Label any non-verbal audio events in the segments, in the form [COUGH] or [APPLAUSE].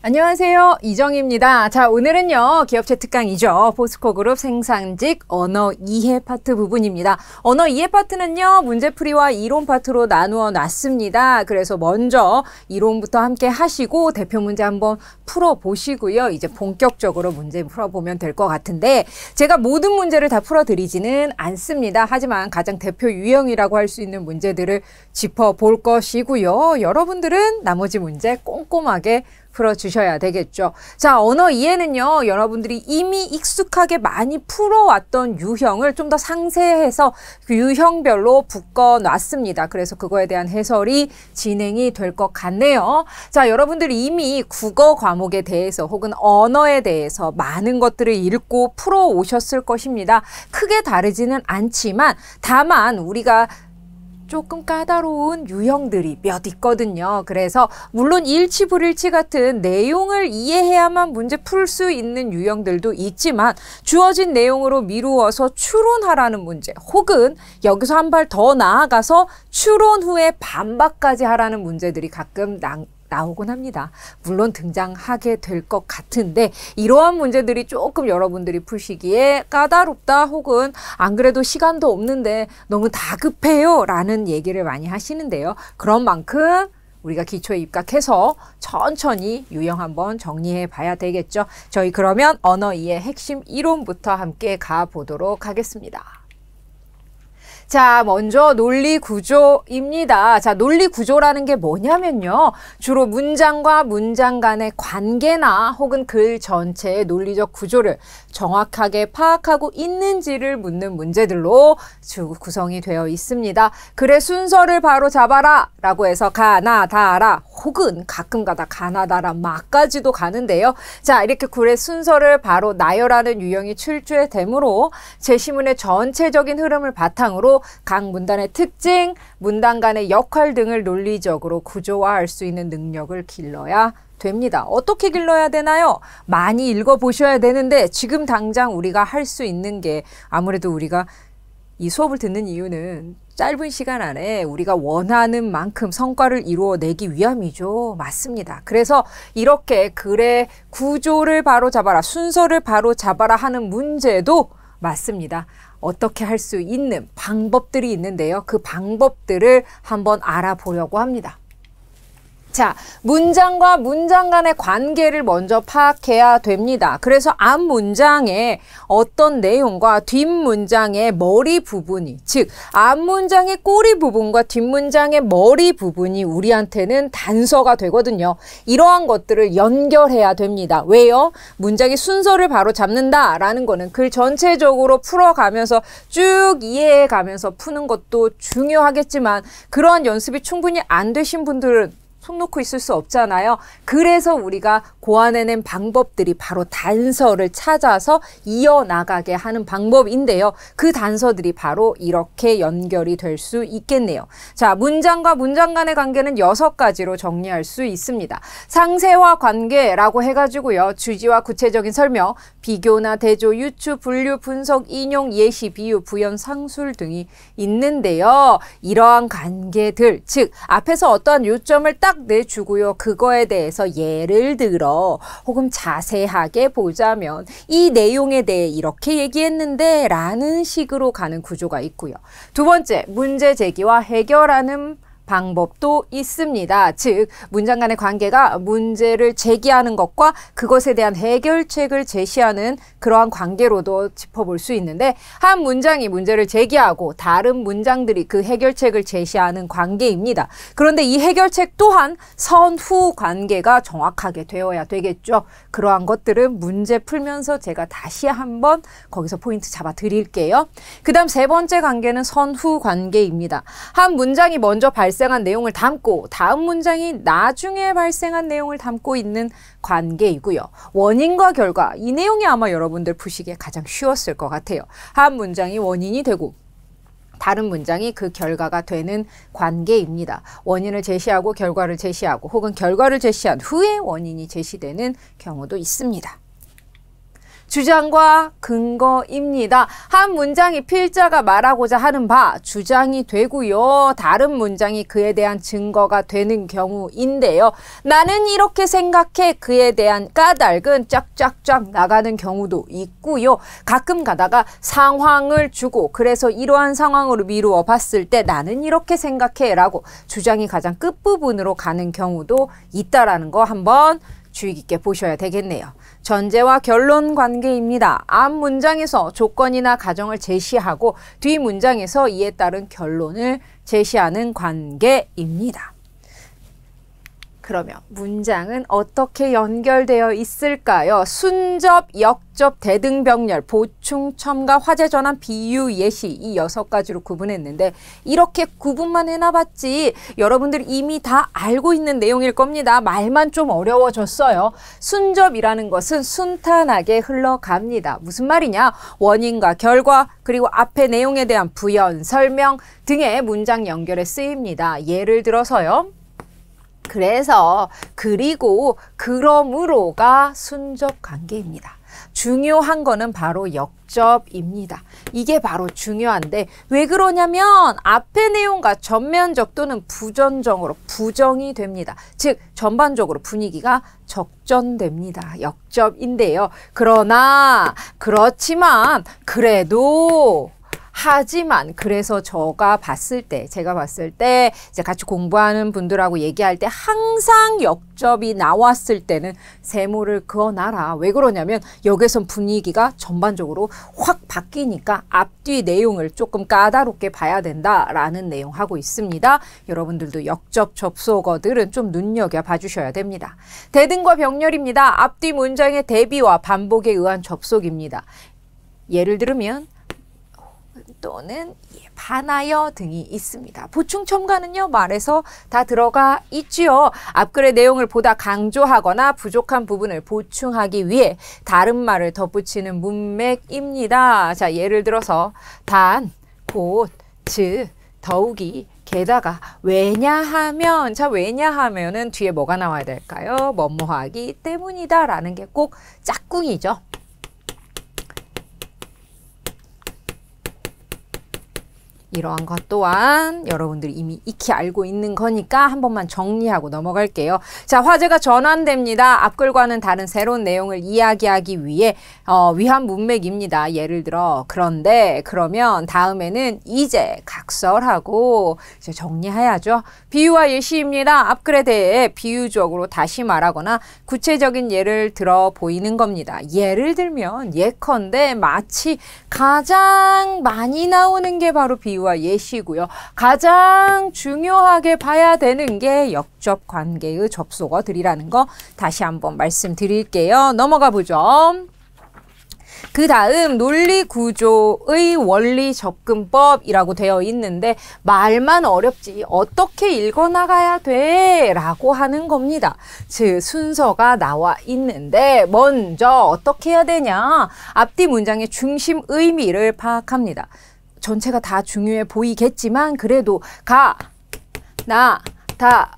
안녕하세요. 이정입니다. 자, 오늘은요, 기업체 특강이죠. 포스코 그룹 생산직 언어 이해 파트 부분입니다. 언어 이해 파트는요, 문제풀이와 이론 파트로 나누어 놨습니다. 그래서 먼저 이론부터 함께 하시고, 대표 문제 한번 풀어보시고요. 이제 본격적으로 문제 풀어보면 될 것 같은데, 제가 모든 문제를 다 풀어드리지는 않습니다. 하지만 가장 대표 유형이라고 할 수 있는 문제들을 짚어볼 것이고요. 여러분들은 나머지 문제 꼼꼼하게 풀어주셔야 되겠죠. 자, 언어 이해는요, 여러분들이 이미 익숙하게 많이 풀어왔던 유형을 좀 더 상세해서 그 유형별로 묶어놨습니다. 그래서 그거에 대한 해설이 진행이 될 것 같네요. 자, 여러분들이 이미 국어 과목에 대해서 혹은 언어에 대해서 많은 것들을 읽고 풀어오셨을 것입니다. 크게 다르지는 않지만 다만 우리가 조금 까다로운 유형들이 몇 있거든요. 그래서 물론 일치 불일치 같은 내용을 이해해야만 문제 풀 수 있는 유형들도 있지만 주어진 내용으로 미루어서 추론하라는 문제 혹은 여기서 한 발 더 나아가서 추론 후에 반박까지 하라는 문제들이 가끔 남, 나오곤 합니다. 물론 등장하게 될 것 같은데 이러한 문제들이 조금 여러분들이 푸시기에 까다롭다 혹은 안 그래도 시간도 없는데 너무 다급해요 라는 얘기를 많이 하시는데요. 그런 만큼 우리가 기초에 입각해서 천천히 유형 한번 정리해 봐야 되겠죠. 저희 그러면 언어 이해 핵심 이론부터 함께 가보도록 하겠습니다. 자, 먼저 논리 구조입니다. 자, 논리 구조라는 게 뭐냐면요. 주로 문장과 문장 간의 관계나 혹은 글 전체의 논리적 구조를 정확하게 파악하고 있는지를 묻는 문제들로 구성이 되어 있습니다. 글의 순서를 바로 잡아라 라고 해서 가나 다라 혹은 가끔 가다 가나다라 마까지도 가는데요. 자, 이렇게 굴의 순서를 바로 나열하는 유형이 출제되므로 제시문의 전체적인 흐름을 바탕으로 각 문단의 특징, 문단 간의 역할 등을 논리적으로 구조화할 수 있는 능력을 길러야 됩니다. 어떻게 길러야 되나요? 많이 읽어보셔야 되는데 지금 당장 우리가 할 수 있는 게 아무래도 우리가 이 수업을 듣는 이유는 짧은 시간 안에 우리가 원하는 만큼 성과를 이루어내기 위함이죠. 맞습니다. 그래서 이렇게 글의 구조를 바로 잡아라, 순서를 바로 잡아라 하는 문제도 맞습니다. 어떻게 할 수 있는 방법들이 있는데요. 그 방법들을 한번 알아보려고 합니다. 자, 문장과 문장 간의 관계를 먼저 파악해야 됩니다. 그래서 앞 문장의 어떤 내용과 뒷 문장의 머리 부분이, 즉, 앞 문장의 꼬리 부분과 뒷 문장의 머리 부분이 우리한테는 단서가 되거든요. 이러한 것들을 연결해야 됩니다. 왜요? 문장의 순서를 바로 잡는다라는 거는 글 전체적으로 풀어가면서 쭉 이해해 가면서 푸는 것도 중요하겠지만 그러한 연습이 충분히 안 되신 분들은 손 놓고 있을 수 없잖아요. 그래서 우리가 고안해낸 방법들이 바로 단서를 찾아서 이어나가게 하는 방법인데요. 그 단서들이 바로 이렇게 연결이 될 수 있겠네요. 자, 문장과 문장 간의 관계는 여섯 가지로 정리할 수 있습니다. 상세와 관계라고 해가지고요. 주지와 구체적인 설명, 비교나 대조, 유추, 분류, 분석, 인용, 예시, 비유, 부연, 상술 등이 있는데요. 이러한 관계들, 즉 앞에서 어떠한 요점을 딱딱 내주고요. 그거에 대해서 예를 들어 혹은 자세하게 보자면 이 내용에 대해 이렇게 얘기했는데 라는 식으로 가는 구조가 있고요. 두 번째, 문제 제기와 해결하는 방법도 있습니다. 즉, 문장 간의 관계가 문제를 제기하는 것과 그것에 대한 해결책을 제시하는 그러한 관계로도 짚어볼 수 있는데, 한 문장이 문제를 제기하고 다른 문장들이 그 해결책을 제시하는 관계입니다. 그런데 이 해결책 또한 선후 관계가 정확하게 되어야 되겠죠. 그러한 것들은 문제 풀면서 제가 다시 한번 거기서 포인트 잡아 드릴게요. 그 다음 세 번째 관계는 선후 관계입니다. 한 문장이 먼저 발생 발생한 내용을 담고 다음 문장이 나중에 발생한 내용을 담고 있는 관계이고요. 원인과 결과 이 내용이 아마 여러분들 푸시기에 가장 쉬웠을 것 같아요. 한 문장이 원인이 되고 다른 문장이 그 결과가 되는 관계입니다. 원인을 제시하고 결과를 제시하고 혹은 결과를 제시한 후에 원인이 제시되는 경우도 있습니다. 주장과 근거입니다. 한 문장이 필자가 말하고자 하는 바 주장이 되고요. 다른 문장이 그에 대한 증거가 되는 경우인데요. 나는 이렇게 생각해 그에 대한 까닭은 쫙쫙쫙 나가는 경우도 있고요. 가끔 가다가 상황을 주고 그래서 이러한 상황으로 미루어 봤을 때 나는 이렇게 생각해 라고 주장이 가장 끝부분으로 가는 경우도 있다라는 거 한번 주의 깊게 보셔야 되겠네요. 전제와 결론 관계입니다. 앞 문장에서 조건이나 가정을 제시하고 뒤 문장에서 이에 따른 결론을 제시하는 관계입니다. 그러면 문장은 어떻게 연결되어 있을까요? 순접, 역접, 대등병렬, 보충, 첨가, 화제 전환, 비유, 예시 이 여섯 가지로 구분했는데 이렇게 구분만 해놔봤지 여러분들 이미 다 알고 있는 내용일 겁니다. 말만 좀 어려워졌어요. 순접이라는 것은 순탄하게 흘러갑니다. 무슨 말이냐? 원인과 결과 그리고 앞의 내용에 대한 부연, 설명 등의 문장 연결에 쓰입니다. 예를 들어서요. 그래서 그리고 그러므로가 순접 관계입니다. 중요한 거는 바로 역접입니다. 이게 바로 중요한데 왜 그러냐면 앞의 내용과 전면적 또는 부전적으로 부정이 됩니다. 즉 전반적으로 분위기가 적전됩니다. 역접인데요. 그러나 그렇지만 그래도 하지만 그래서 저가 봤을 때 제가 봤을 때 이제 같이 공부하는 분들하고 얘기할 때 항상 역접이 나왔을 때는 세모를 그어놔라 왜 그러냐면 여기선 분위기가 전반적으로 확 바뀌니까 앞뒤 내용을 조금 까다롭게 봐야 된다라는 내용 하고 있습니다 여러분들도 역접 접속어들은 좀 눈여겨 봐주셔야 됩니다 대등과 병렬입니다 앞뒤 문장의 대비와 반복에 의한 접속입니다 예를 들면 으 또는 예, 반하여 등이 있습니다. 보충 첨가는요 말에서 다 들어가 있지요. 앞글의 내용을 보다 강조하거나 부족한 부분을 보충하기 위해 다른 말을 덧붙이는 문맥입니다. 자 예를 들어서 단, 곧, 즉, 더욱이 게다가 왜냐하면 자 왜냐하면은 뒤에 뭐가 나와야 될까요? 뭐뭐하기 때문이다라는 게 꼭 짝꿍이죠. 이러한 것 또한 여러분들이 이미 익히 알고 있는 거니까 한 번만 정리하고 넘어갈게요. 자, 화제가 전환됩니다. 앞글과는 다른 새로운 내용을 이야기하기 위해 어, 위한 문맥입니다. 예를 들어 그런데 그러면 다음에는 이제 각설하고 이제 정리해야죠. 비유와 예시입니다 앞글에 대해 비유적으로 다시 말하거나 구체적인 예를 들어 보이는 겁니다. 예를 들면 예컨대 마치 가장 많이 나오는 게 바로 비유와 비유와 예시고요. 가장 중요하게 봐야 되는 게역적 관계의 접속어들이라는 거 다시 한번 말씀드릴게요. 넘어가 보죠. 그 다음 논리 구조의 원리 접근법이라고 되어 있는데 말만 어렵지 어떻게 읽어 나가야 돼라고 하는 겁니다. 즉 순서가 나와 있는데 먼저 어떻게 해야 되냐 앞뒤 문장의 중심 의미를 파악합니다. 전체가 다 중요해 보이겠지만 그래도 가, 나, 다,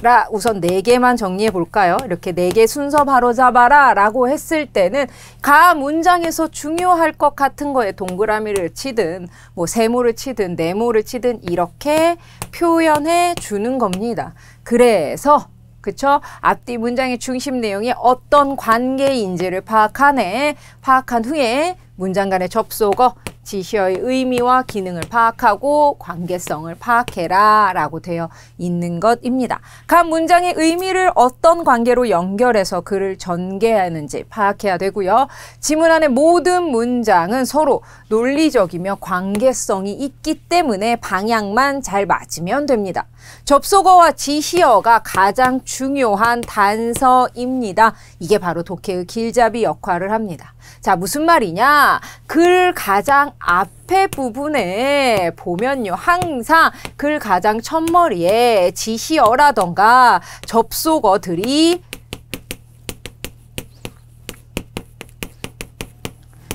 라 우선 네 개만 정리해 볼까요? 이렇게 네 개 순서 바로 잡아라 라고 했을 때는 가 문장에서 중요할 것 같은 거에 동그라미를 치든 뭐 세모를 치든 네모를 치든 이렇게 표현해 주는 겁니다. 그래서 그쵸? 앞뒤 문장의 중심 내용이 어떤 관계인지를 파악하네. 파악한 후에 문장 간의 접속어 지시어의 의미와 기능을 파악하고 관계성을 파악해라 라고 되어 있는 것입니다. 각 문장의 의미를 어떤 관계로 연결해서 글을 전개하는지 파악해야 되고요. 지문 안의 모든 문장은 서로 논리적이며 관계성이 있기 때문에 방향만 잘 맞으면 됩니다. 접속어와 지시어가 가장 중요한 단서입니다. 이게 바로 독해의 길잡이 역할을 합니다. 자, 무슨 말이냐? 글 가장 앞에 부분에 보면요. 항상 글 가장 첫머리에 지시어라던가 접속어들이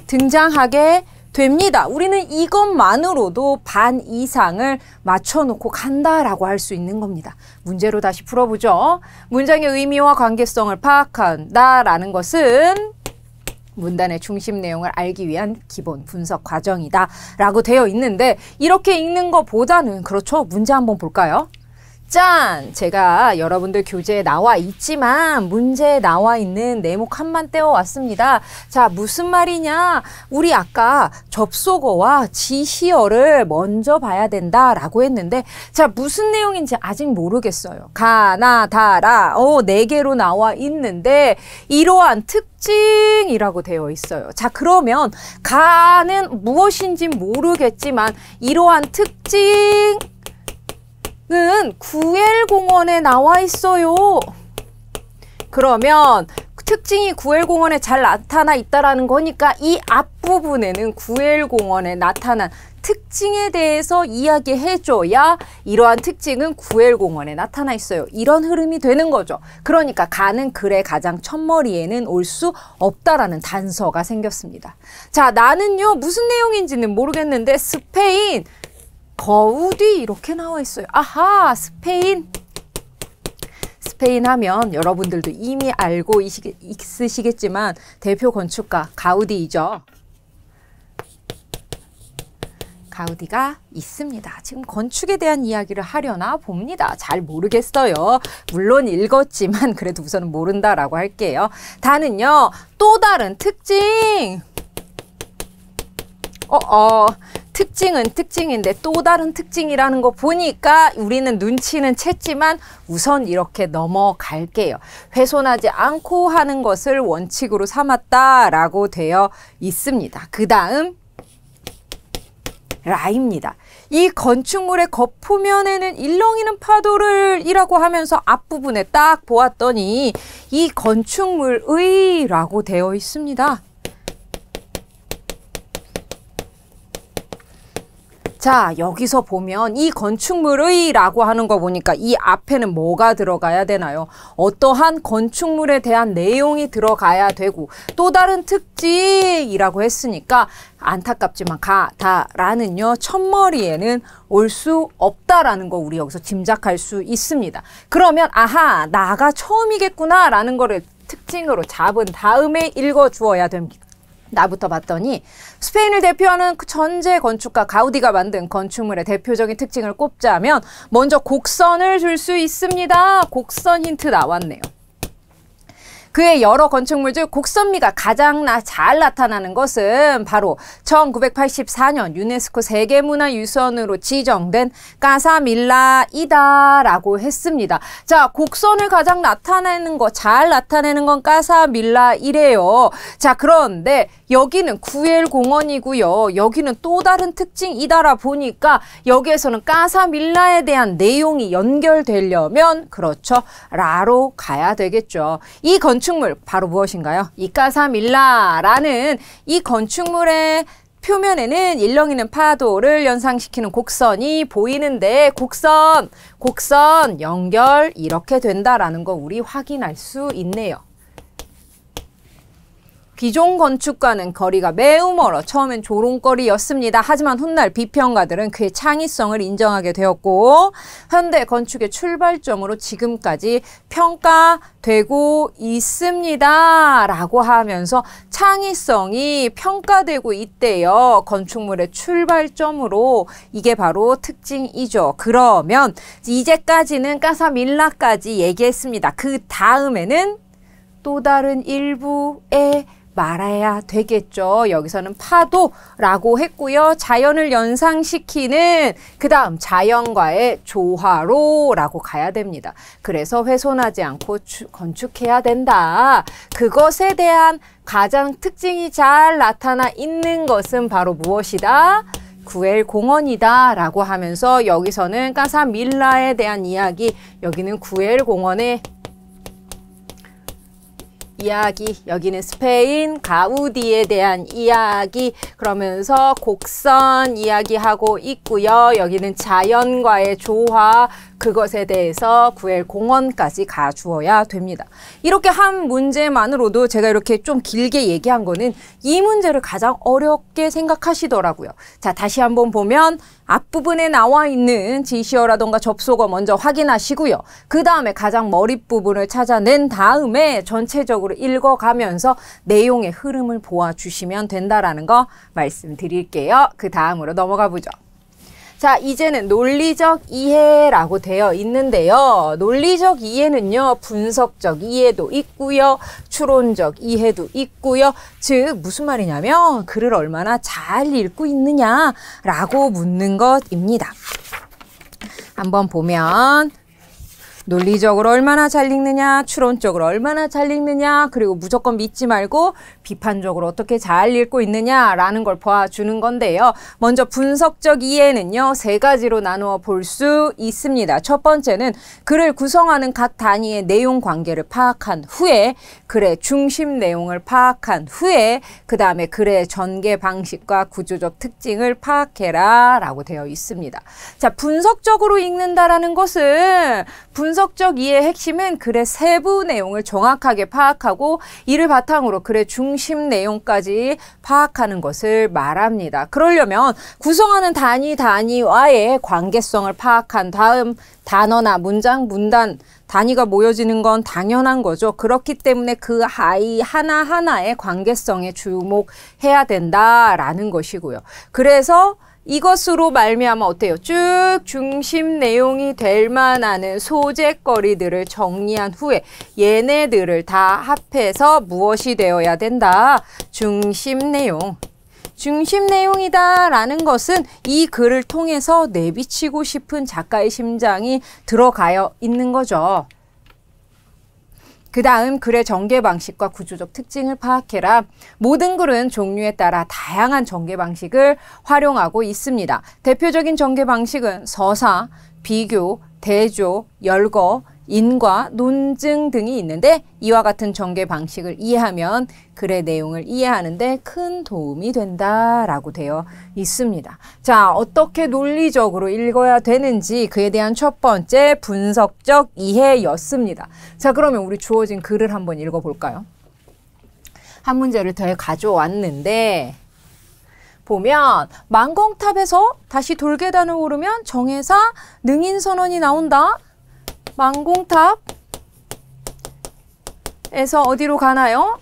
등장하게 됩니다. 우리는 이것만으로도 반 이상을 맞춰놓고 간다라고 할 수 있는 겁니다. 문제로 다시 풀어보죠. 문장의 의미와 관계성을 파악한다라는 것은 문단의 중심 내용을 알기 위한 기본 분석 과정이다라고 되어 있는데 이렇게 읽는 것보다는 그렇죠 문제 한번 볼까요? 짠! 제가 여러분들 교재에 나와 있지만 문제에 나와 있는 네모 칸만 떼어왔습니다. 자, 무슨 말이냐? 우리 아까 접속어와 지시어를 먼저 봐야 된다라고 했는데 자, 무슨 내용인지 아직 모르겠어요. 가나, 다라, 어, 네 개로 나와 있는데 이러한 특징이라고 되어 있어요. 자, 그러면 가는 무엇인지 모르겠지만 이러한 특징 은 구엘공원에 나와 있어요. 그러면 특징이 구엘공원에 잘 나타나 있다라는 거니까 이 앞부분에는 구엘공원에 나타난 특징에 대해서 이야기해줘야 이러한 특징은 구엘공원에 나타나 있어요. 이런 흐름이 되는 거죠. 그러니까 가는 글의 가장 첫머리에는 올 수 없다라는 단서가 생겼습니다. 자, 나는요, 무슨 내용인지는 모르겠는데 스페인 거우디 이렇게 나와 있어요. 아하 스페인 스페인 하면 여러분들도 이미 알고 있으시겠지만 대표 건축가 가우디이죠. 가우디가 있습니다. 지금 건축에 대한 이야기를 하려나 봅니다. 잘 모르겠어요. 물론 읽었지만 [LAUGHS] 그래도 우선은 모른다라고 할게요. 다는요. 또 다른 특징! 어, 어, 특징은 특징인데 또 다른 특징이라는 거 보니까 우리는 눈치는 챘지만 우선 이렇게 넘어갈게요. 훼손하지 않고 하는 것을 원칙으로 삼았다라고 되어 있습니다. 그 다음 라입니다. 이 건축물의 겉표면에는 일렁이는 파도를 이라고 하면서 앞부분에 딱 보았더니 이 건축물의 라고 되어 있습니다. 자, 여기서 보면 이 건축물의라고 하는 거 보니까 이 앞에는 뭐가 들어가야 되나요? 어떠한 건축물에 대한 내용이 들어가야 되고 또 다른 특징이라고 했으니까 안타깝지만 가다라는요 첫머리에는 올 수 없다라는 거 우리 여기서 짐작할 수 있습니다. 그러면 아하 나가 처음이겠구나라는 거를 특징으로 잡은 다음에 읽어주어야 됩니다. 나부터 봤더니 스페인을 대표하는 그 전제 건축가 가우디가 만든 건축물의 대표적인 특징을 꼽자면 먼저 곡선을 줄 수 있습니다. 곡선 힌트 나왔네요. 그의 여러 건축물 중 곡선미가 가장 나, 잘 나타나는 것은 바로 1984년 유네스코 세계문화유산으로 지정된 까사밀라이다라고 했습니다. 자, 곡선을 가장 나타내는 거, 잘 나타내는 건 까사밀라이래요. 자, 그런데 여기는 구엘 공원이고요. 여기는 또 다른 특징이다라 보니까 여기에서는 까사밀라에 대한 내용이 연결되려면 그렇죠. 라로 가야 되겠죠. 이 건축 건축물 바로 무엇인가요? 이카사밀라라는 이 건축물의 표면에는 일렁이는 파도를 연상시키는 곡선이 보이는데 곡선, 곡선 연결 이렇게 된다라는 거 우리 확인할 수 있네요. 기존 건축과는 거리가 매우 멀어 처음엔 조롱거리였습니다. 하지만 훗날 비평가들은 그의 창의성을 인정하게 되었고 현대 건축의 출발점으로 지금까지 평가되고 있습니다. 라고 하면서 창의성이 평가되고 있대요. 건축물의 출발점으로 이게 바로 특징이죠. 그러면 이제까지는 까사밀라까지 얘기했습니다. 그 다음에는 또 다른 일부의 말아야 되겠죠. 여기서는 파도라고 했고요. 자연을 연상시키는 그 다음 자연과의 조화로라고 가야 됩니다. 그래서 훼손하지 않고 주, 건축해야 된다. 그것에 대한 가장 특징이 잘 나타나 있는 것은 바로 무엇이다? 구엘 공원이다 라고 하면서 여기서는 까사 밀라에 대한 이야기 여기는 구엘 공원의 이야기 여기는 스페인 가우디에 대한 이야기 그러면서 곡선 이야기하고 있고요. 여기는 자연과의 조화 그것에 대해서 구엘 공원까지 가주어야 됩니다. 이렇게 한 문제만으로도 제가 이렇게 좀 길게 얘기한 거는 이 문제를 가장 어렵게 생각하시더라고요. 자, 다시 한번 보면 앞부분에 나와 있는 지시어라던가 접속어 먼저 확인하시고요. 그 다음에 가장 머릿부분을 찾아낸 다음에 전체적으로 읽어가면서 내용의 흐름을 보아주시면 된다라는 거 말씀드릴게요. 그 다음으로 넘어가 보죠. 자, 이제는 논리적 이해라고 되어 있는데요. 논리적 이해는요, 분석적 이해도 있고요, 추론적 이해도 있고요. 즉, 무슨 말이냐면, 글을 얼마나 잘 읽고 있느냐라고 묻는 것입니다. 한번 보면, 논리적으로 얼마나 잘 읽느냐, 추론적으로 얼마나 잘 읽느냐, 그리고 무조건 믿지 말고 비판적으로 어떻게 잘 읽고 있느냐라는 걸보아주는 건데요. 먼저 분석적 이해는요, 세 가지로 나누어 볼 수 있습니다. 첫 번째는 글을 구성하는 각 단위의 내용 관계를 파악한 후에 글의 중심 내용을 파악한 후에 그 다음에 글의 전개 방식과 구조적 특징을 파악해라 라고 되어 있습니다. 자, 분석적으로 읽는다라는 것은 분 분석적 이해의 핵심은 글의 세부 내용을 정확하게 파악하고 이를 바탕으로 글의 중심 내용까지 파악하는 것을 말합니다. 그러려면 구성하는 단위 단위와의 관계성을 파악한 다음 단어나 문장, 문단, 단위가 모여지는 건 당연한 거죠. 그렇기 때문에 그 아이 하나하나의 관계성에 주목해야 된다라는 것이고요. 그래서 이것으로 말미암아 어때요? 쭉 중심 내용이 될 만한 소재거리들을 정리한 후에 얘네들을 다 합해서 무엇이 되어야 된다? 중심 내용. 중심 내용이다 라는 것은 이 글을 통해서 내비치고 싶은 작가의 심장이 들어가 있는 거죠. 그 다음 글의 전개 방식과 구조적 특징을 파악해라. 모든 글은 종류에 따라 다양한 전개 방식을 활용하고 있습니다. 대표적인 전개 방식은 서사, 비교, 대조, 열거, 인과 논증 등이 있는데 이와 같은 전개 방식을 이해하면 글의 내용을 이해하는데 큰 도움이 된다라고 되어 있습니다. 자, 어떻게 논리적으로 읽어야 되는지 그에 대한 첫 번째 분석적 이해였습니다. 자, 그러면 우리 주어진 글을 한번 읽어볼까요? 한 문제를 더 가져왔는데 보면 만공탑에서 다시 돌계단을 오르면 정해사 능인선언이 나온다. 망공탑에서 어디로 가나요?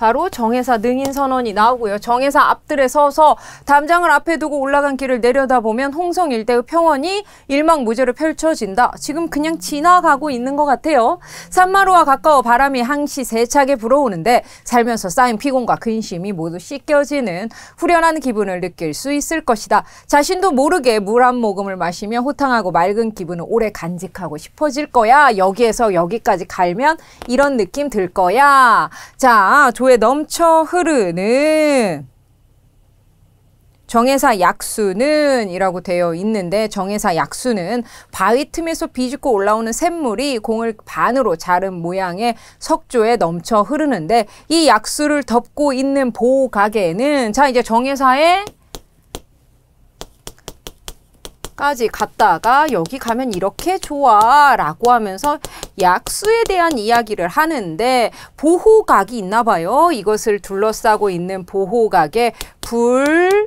바로 정회사 능인 선언이 나오고요. 정회사 앞들에 서서 담장을 앞에 두고 올라간 길을 내려다보면 홍성 일대의 평원이 일망무제로 펼쳐진다. 지금 그냥 지나가고 있는 것 같아요. 산마루와 가까워 바람이 항시 세차게 불어오는데 살면서 쌓인 피곤과 근심이 모두 씻겨지는 후련한 기분을 느낄 수 있을 것이다. 자신도 모르게 물 한 모금을 마시며 호탕하고 맑은 기분을 오래 간직하고 싶어질 거야. 여기에서 여기까지 갈면 이런 느낌 들 거야. 자, 조 도로에 넘쳐 흐르는 정해사 약수는 이라고 되어 있는데 정해사 약수는 바위 틈에서 비집고 올라오는 샘물이 공을 반으로 자른 모양의 석조에 넘쳐 흐르는데 이 약수를 덮고 있는 보호가게에는 자 이제 정해사의 까지 갔다가 여기 가면 이렇게 좋아 라고 하면서 약수에 대한 이야기를 하는데 보호각이 있나 봐요. 이것을 둘러싸고 있는 보호각에 불,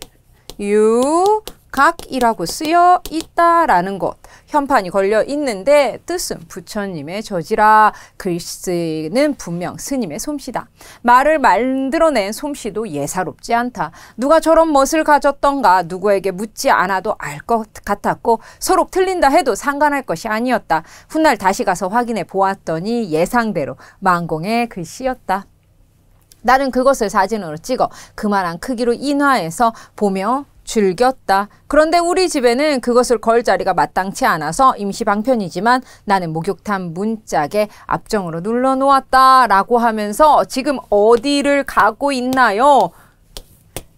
유, 각이라고 쓰여 있다라는 것. 현판이 걸려 있는데 뜻은 부처님의 저지라 글씨는 분명 스님의 솜씨다. 말을 만들어낸 솜씨도 예사롭지 않다. 누가 저런 멋을 가졌던가 누구에게 묻지 않아도 알 것 같았고 서로 틀린다 해도 상관할 것이 아니었다. 훗날 다시 가서 확인해 보았더니 예상대로 망공의 글씨였다. 나는 그것을 사진으로 찍어 그만한 크기로 인화해서 보며 즐겼다. 그런데 우리 집에는 그것을 걸 자리가 마땅치 않아서 임시 방편이지만 나는 목욕탕 문짝에 앞정으로 눌러 놓았다. 라고 하면서 지금 어디를 가고 있나요?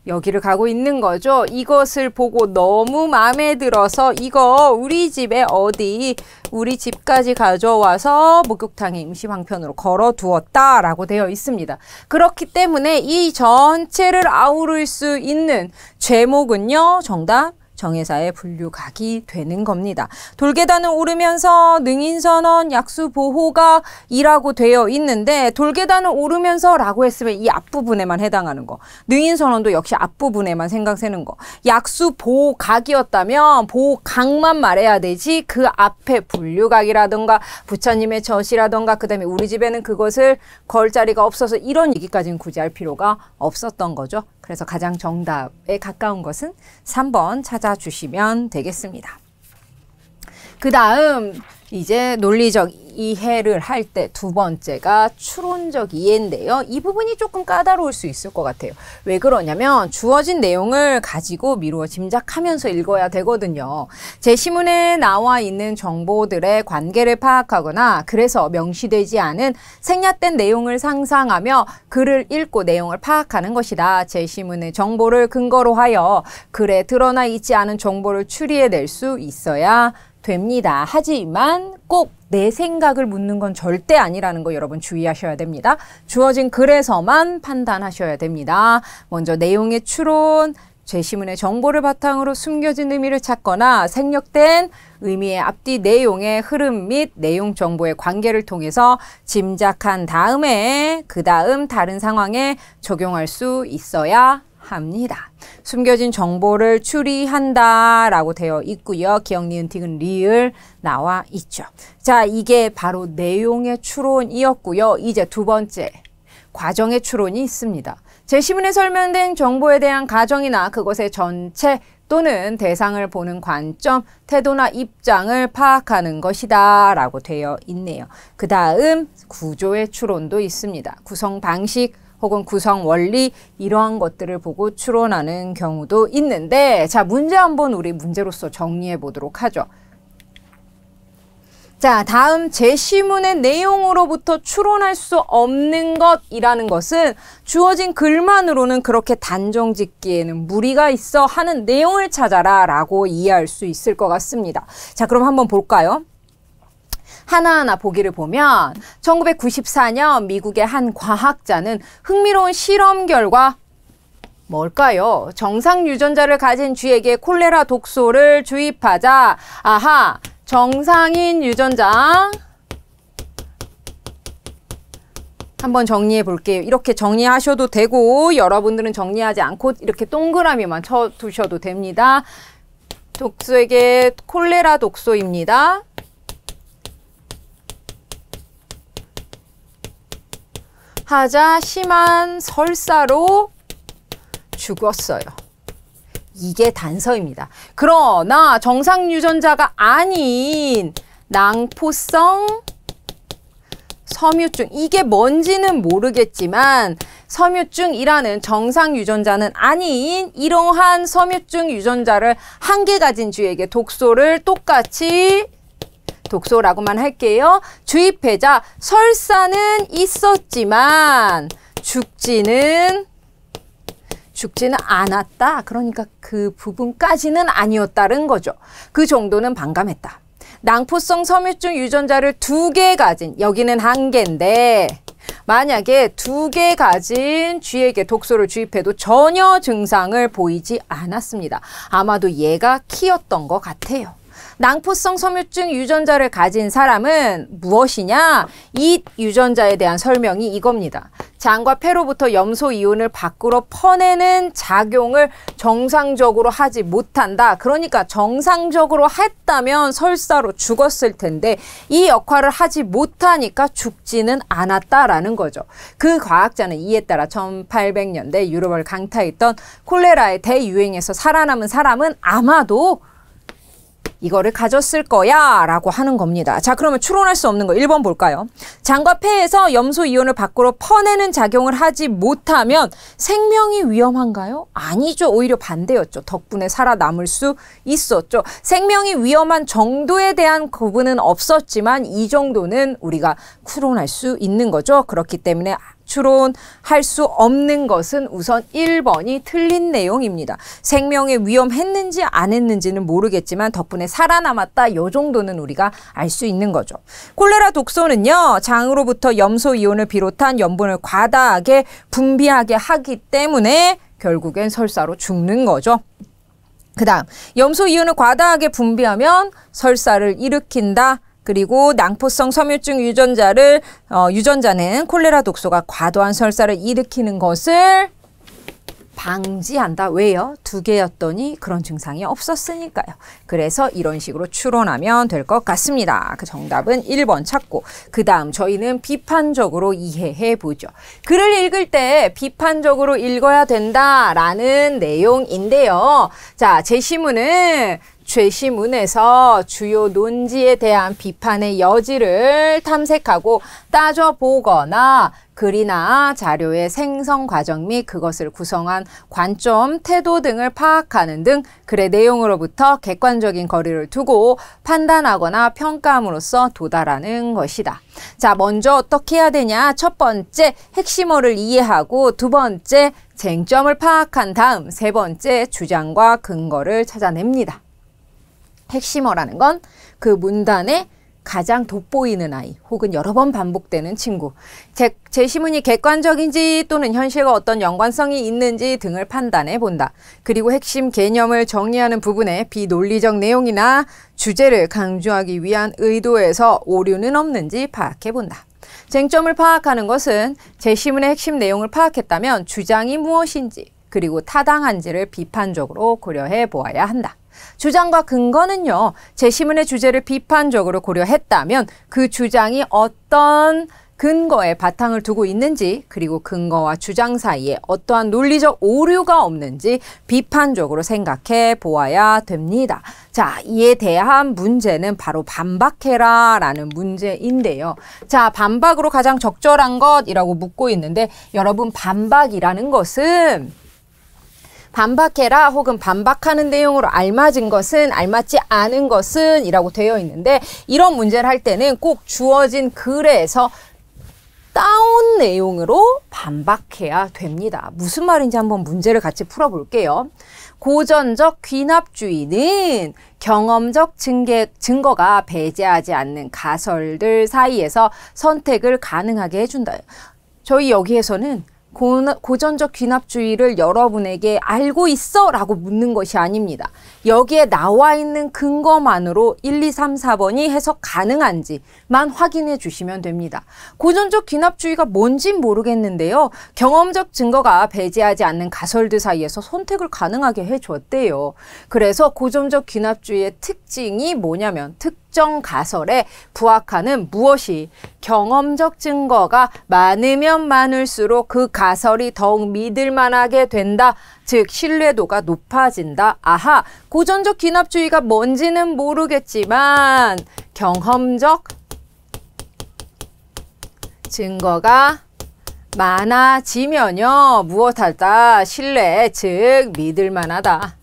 여기를 가고 있는 거죠. 이것을 보고 너무 마음에 들어서 이거 우리 집에 어디 우리 집까지 가져와서 목욕탕에 임시 방편으로 걸어 두었다라고 되어 있습니다. 그렇기 때문에 이 전체를 아우를 수 있는 제목은요. 정답 정회사의 분류각이 되는 겁니다. 돌계단을 오르면서 능인선언 약수보호가 이라고 되어 있는데 돌계단을 오르면서 라고 했으면 이 앞부분에만 해당하는 거능인선언도 역시 앞부분에만 생각 되는거 약수보호각이었다면 보호각만 말해야 되지 그 앞에 분류각이라던가 부처님의 젖이라던가 그 다음에 우리 집에는 그것을 걸 자리가 없어서 이런 얘기까지는 굳이 할 필요가 없었던 거죠. 그래서 가장 정답에 가까운 것은 3번 찾아주시면 되겠습니다. 그 다음 이제 논리적 이해를 할 때 두 번째가 추론적 이해인데요. 이 부분이 조금 까다로울 수 있을 것 같아요. 왜 그러냐면 주어진 내용을 가지고 미루어 짐작하면서 읽어야 되거든요. 제 시문에 나와 있는 정보들의 관계를 파악하거나 그래서 명시되지 않은 생략된 내용을 상상하며 글을 읽고 내용을 파악하는 것이다. 제 시문의 정보를 근거로 하여 글에 드러나 있지 않은 정보를 추리해낼 수 있어야 됩니다. 하지만 꼭 내 생각을 묻는 건 절대 아니라는 거 여러분 주의하셔야 됩니다. 주어진 글에서만 판단하셔야 됩니다. 먼저 내용의 추론, 제시문의 정보를 바탕으로 숨겨진 의미를 찾거나 생략된 의미의 앞뒤 내용의 흐름 및 내용 정보의 관계를 통해서 짐작한 다음에 그 다음 다른 상황에 적용할 수 있어야 합니다. 숨겨진 정보를 추리한다 라고 되어 있고요. 기억, 니은, 틱은 리을 나와 있죠. 자, 이게 바로 내용의 추론이었고요. 이제 두 번째 과정의 추론이 있습니다. 제시문에 설명된 정보에 대한 가정이나 그것의 전체 또는 대상을 보는 관점, 태도나 입장을 파악하는 것이다 라고 되어 있네요. 그 다음 구조의 추론도 있습니다. 구성 방식, 혹은 구성 원리 이러한 것들을 보고 추론하는 경우도 있는데 자 문제 한번 우리 문제로서 정리해 보도록 하죠. 자 다음 제시문의 내용으로부터 추론할 수 없는 것이라는 것은 주어진 글만으로는 그렇게 단정 짓기에는 무리가 있어 하는 내용을 찾아라 라고 이해할 수 있을 것 같습니다. 자 그럼 한번 볼까요? 하나하나 보기를 보면 1994년 미국의 한 과학자는 흥미로운 실험 결과 뭘까요? 정상 유전자를 가진 쥐에게 콜레라 독소를 주입하자 아하 정상인 유전자 한번 정리해 볼게요. 이렇게 정리하셔도 되고 여러분들은 정리하지 않고 이렇게 동그라미만 쳐두셔도 됩니다. 독소에게 콜레라 독소입니다. 하자 심한 설사로 죽었어요. 이게 단서입니다. 그러나 정상 유전자가 아닌 낭포성 섬유증 이게 뭔지는 모르겠지만 섬유증이라는 정상 유전자는 아닌 이러한 섬유증 유전자를 한 개 가진 쥐에게 독소를 똑같이 독소라고만 할게요. 주입해자 설사는 있었지만 죽지는 죽지는 않았다. 그러니까 그 부분까지는 아니었다는 거죠. 그 정도는 반감했다. 낭포성 섬유증 유전자를 두 개 가진 여기는 한 개인데 만약에 두 개 가진 쥐에게 독소를 주입해도 전혀 증상을 보이지 않았습니다. 아마도 얘가 키였던 것 같아요. 낭포성 섬유증 유전자를 가진 사람은 무엇이냐? 이 유전자에 대한 설명이 이겁니다. 장과 폐로부터 염소 이온을 밖으로 퍼내는 작용을 정상적으로 하지 못한다. 그러니까 정상적으로 했다면 설사로 죽었을 텐데 이 역할을 하지 못하니까 죽지는 않았다라는 거죠. 그 과학자는 이에 따라 1800년대 유럽을 강타했던 콜레라의 대유행에서 살아남은 사람은 아마도 이거를 가졌을 거야 라고 하는 겁니다. 자 그러면 추론할 수 없는 거 1번 볼까요? 장과 폐에서 염소 이온을 밖으로 퍼내는 작용을 하지 못하면 생명이 위험한가요? 아니죠. 오히려 반대였죠. 덕분에 살아남을 수 있었죠. 생명이 위험한 정도에 대한 구분은 없었지만 이 정도는 우리가 추론할 수 있는 거죠. 그렇기 때문에 추론할 수 없는 것은 우선 1번이 틀린 내용입니다. 생명에 위험했는지 안 했는지는 모르겠지만 덕분에 살아남았다 요 정도는 우리가 알 수 있는 거죠. 콜레라 독소는요. 장으로부터 염소 이온을 비롯한 염분을 과다하게 분비하게 하기 때문에 결국엔 설사로 죽는 거죠. 그 다음 염소 이온을 과다하게 분비하면 설사를 일으킨다 그리고 낭포성 섬유증 유전자를 어, 유전자는 콜레라 독소가 과도한 설사를 일으키는 것을 방지한다. 왜요? 두 개였더니 그런 증상이 없었으니까요. 그래서 이런 식으로 추론하면 될 것 같습니다. 그 정답은 1번 찾고 그 다음 저희는 비판적으로 이해해 보죠. 글을 읽을 때 비판적으로 읽어야 된다라는 내용인데요. 자, 제시문은 최시문에서 주요 논지에 대한 비판의 여지를 탐색하고 따져보거나 글이나 자료의 생성 과정 및 그것을 구성한 관점, 태도 등을 파악하는 등 글의 내용으로부터 객관적인 거리를 두고 판단하거나 평가함으로써 도달하는 것이다. 자, 먼저 어떻게 해야 되냐? 첫 번째, 핵심어를 이해하고 두 번째, 쟁점을 파악한 다음 세 번째, 주장과 근거를 찾아냅니다. 핵심어라는 건 그 문단에 가장 돋보이는 아이 혹은 여러 번 반복되는 친구 제, 제시문이 객관적인지 또는 현실과 어떤 연관성이 있는지 등을 판단해 본다. 그리고 핵심 개념을 정리하는 부분에 비논리적 내용이나 주제를 강조하기 위한 의도에서 오류는 없는지 파악해 본다. 쟁점을 파악하는 것은 제시문의 핵심 내용을 파악했다면 주장이 무엇인지 그리고 타당한지를 비판적으로 고려해 보아야 한다. 주장과 근거는요, 제 시문의 주제를 비판적으로 고려했다면 그 주장이 어떤 근거에 바탕을 두고 있는지 그리고 근거와 주장 사이에 어떠한 논리적 오류가 없는지 비판적으로 생각해 보아야 됩니다. 자, 이에 대한 문제는 바로 반박해라 라는 문제인데요. 자, 반박으로 가장 적절한 것이라고 묻고 있는데 여러분 반박이라는 것은 반박해라 혹은 반박하는 내용으로 알맞은 것은 알맞지 않은 것은 이라고 되어 있는데 이런 문제를 할 때는 꼭 주어진 글에서 다운 내용으로 반박해야 됩니다. 무슨 말인지 한번 문제를 같이 풀어볼게요. 고전적 귀납주의는 경험적 증계, 증거가 배제하지 않는 가설들 사이에서 선택을 가능하게 해준다. 저희 여기에서는 고, 고전적 귀납주의를 여러분에게 알고 있어? 라고 묻는 것이 아닙니다. 여기에 나와 있는 근거만으로 1, 2, 3, 4번이 해석 가능한지만 확인해 주시면 됩니다. 고전적 귀납주의가 뭔진 모르겠는데요. 경험적 증거가 배제하지 않는 가설들 사이에서 선택을 가능하게 해 줬대요. 그래서 고전적 귀납주의의 특징이 뭐냐면 특 특정 가설에 부합하는 무엇이 경험적 증거가 많으면 많을수록 그 가설이 더욱 믿을 만하게 된다. 즉 신뢰도가 높아진다. 아하, 고전적 귀납주의가 뭔지는 모르겠지만 경험적 증거가 많아지면요 무엇할다 신뢰 즉 믿을 만하다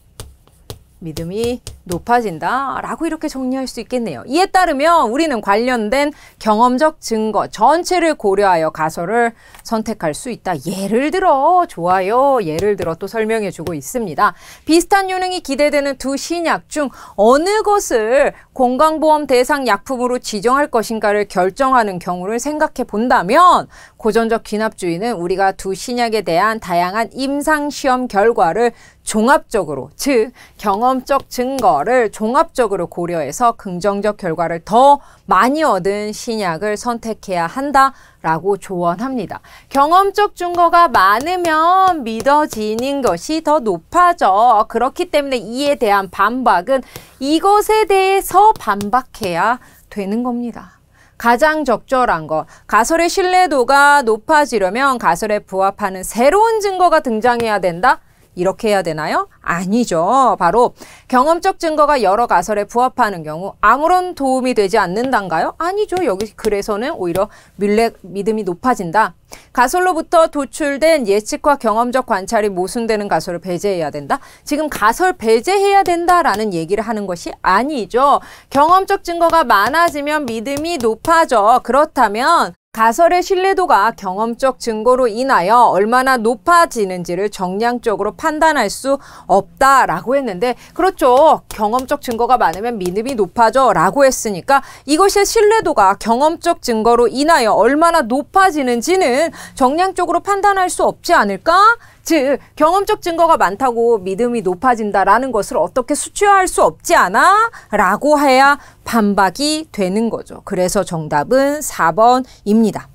믿음이 높아진다라고 이렇게 정리할 수 있겠네요. 이에 따르면 우리는 관련된 경험적 증거 전체를 고려하여 가설을 선택할 수 있다. 예를 들어 좋아요. 예를 들어 또 설명해 주고 있습니다. 비슷한 효능이 기대되는 두 신약 중 어느 것을 건강보험 대상 약품으로 지정할 것인가를 결정하는 경우를 생각해 본다면 고전적 귀납주의는 우리가 두 신약에 대한 다양한 임상 시험 결과를 종합적으로 즉 경험적 증거 거를 종합적으로 고려해서 긍정적 결과를 더 많이 얻은 신약을 선택해야 한다라고 조언합니다. 경험적 증거가 많으면 믿어지는 것이 더 높아져. 그렇기 때문에 이에 대한 반박은 이것에 대해서 반박해야 되는 겁니다. 가장 적절한 것. 가설의 신뢰도가 높아지려면 가설에 부합하는 새로운 증거가 등장해야 된다. 이렇게 해야 되나요? 아니죠. 바로 경험적 증거가 여러 가설에 부합하는 경우 아무런 도움이 되지 않는단가요? 아니죠. 여기 그래서는 오히려 밀레, 믿음이 높아진다. 가설로부터 도출된 예측과 경험적 관찰이 모순되는 가설을 배제해야 된다. 지금 가설 배제해야 된다라는 얘기를 하는 것이 아니죠. 경험적 증거가 많아지면 믿음이 높아져. 그렇다면 가설의 신뢰도가 경험적 증거로 인하여 얼마나 높아지는지를 정량적으로 판단할 수 없다라고 했는데 그렇죠. 경험적 증거가 많으면 믿음이 높아져라고 했으니까 이것의 신뢰도가 경험적 증거로 인하여 얼마나 높아지는지는 정량적으로 판단할 수 없지 않을까? 즉 경험적 증거가 많다고 믿음이 높아진다라는 것을 어떻게 수취할수 없지 않아라고 해야 반박이 되는 거죠. 그래서 정답은 4번입니다.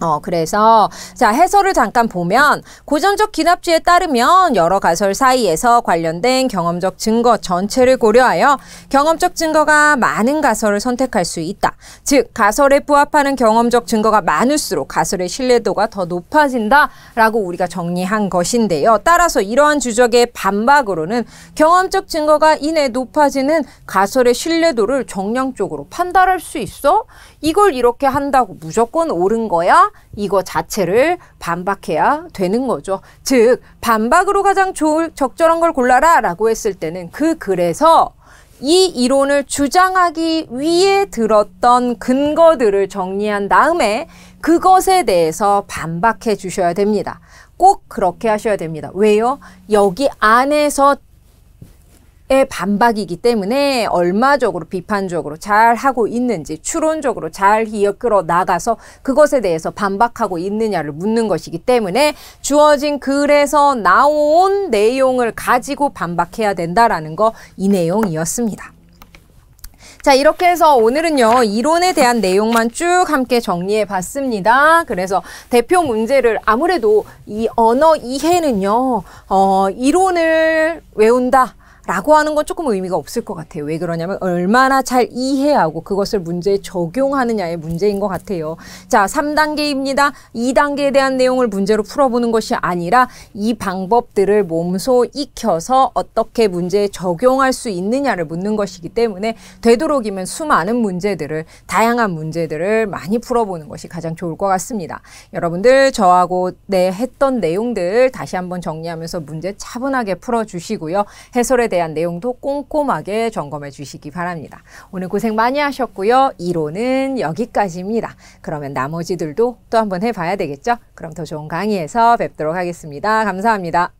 어, 그래서, 자, 해설을 잠깐 보면, 고전적 기납지에 따르면 여러 가설 사이에서 관련된 경험적 증거 전체를 고려하여 경험적 증거가 많은 가설을 선택할 수 있다. 즉, 가설에 부합하는 경험적 증거가 많을수록 가설의 신뢰도가 더 높아진다. 라고 우리가 정리한 것인데요. 따라서 이러한 주적의 반박으로는 경험적 증거가 이내 높아지는 가설의 신뢰도를 정량적으로 판단할 수 있어? 이걸 이렇게 한다고 무조건 옳은 거야? 이거 자체를 반박해야 되는 거죠. 즉, 반박으로 가장 좋을, 적절한 걸 골라라 라고 했을 때는 그 글에서 이 이론을 주장하기 위해 들었던 근거들을 정리한 다음에 그것에 대해서 반박해 주셔야 됩니다. 꼭 그렇게 하셔야 됩니다. 왜요? 여기 안에서 의 반박이기 때문에 얼마적으로 비판적으로 잘 하고 있는지 추론적으로 잘 이끌어 나가서 그것에 대해서 반박하고 있느냐를 묻는 것이기 때문에 주어진 글에서 나온 내용을 가지고 반박해야 된다라는 거 이 내용이었습니다. 자, 이렇게 해서 오늘은요, 이론에 대한 내용만 쭉 함께 정리해 봤습니다. 그래서 대표 문제를 아무래도 이 언어 이해는요, 어, 이론을 외운다. 라고 하는 건 조금 의미가 없을 것 같아요. 왜 그러냐면 얼마나 잘 이해하고 그것을 문제에 적용하느냐의 문제인 것 같아요. 자, 3단계입니다. 2단계에 대한 내용을 문제로 풀어보는 것이 아니라 이 방법들을 몸소 익혀서 어떻게 문제에 적용할 수 있느냐를 묻는 것이기 때문에 되도록이면 수많은 문제들을, 다양한 문제들을 많이 풀어보는 것이 가장 좋을 것 같습니다. 여러분들 저하고 내 네, 했던 내용들 다시 한번 정리하면서 문제 차분하게 풀어주시고요. 해설에 대한 내용도 꼼꼼하게 점검해 주시기 바랍니다. 오늘 고생 많이 하셨고요. 1호는 여기까지입니다. 그러면 나머지들도 또 한번 해봐야 되겠죠? 그럼 더 좋은 강의에서 뵙도록 하겠습니다. 감사합니다.